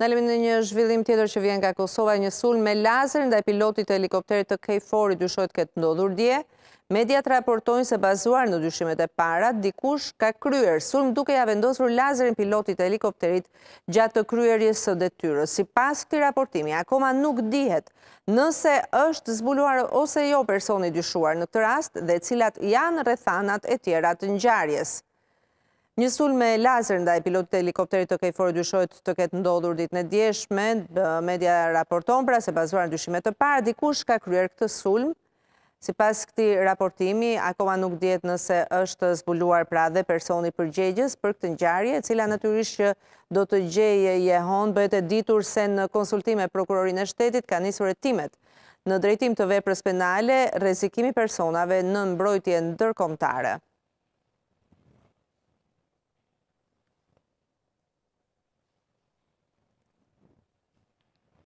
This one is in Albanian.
Në elimin në një zhvillim tjetër që vjen nga Kosova, një sul me lazer nda pilotit të helikopterit të K4-i dyshojt këtë ndodhur dje, mediat raportojnë se bazuar në dyshimet e parat, dikush ka kryer. Sul më duke ja vendosur lazerin pilotit të helikopterit gjatë të kryerjes së detyre. Si pas këti raportimi, akoma nuk dihet nëse është zbuluar ose jo personi dyshuar në të rast dhe cilat janë rethanat e tjera të njarjes. Një sul me laser nda e pilot të helikopterit të kej forë dyshojt të ketë ndodhur dit në djeshme, media raporton pra se bazuar në dyshimet të parë, dikush ka kryer këtë sul, si pas këti raportimi, akoma nuk djetë nëse është zbuluar pra dhe personi përgjegjës për këtë njarje, cila natyrisht që do të gjeje jehon bëjt e ditur se në konsultime prokurorin e shtetit ka njësure timet në drejtim të veprës penale, rezikimi personave në mbrojtje në dërkomtare.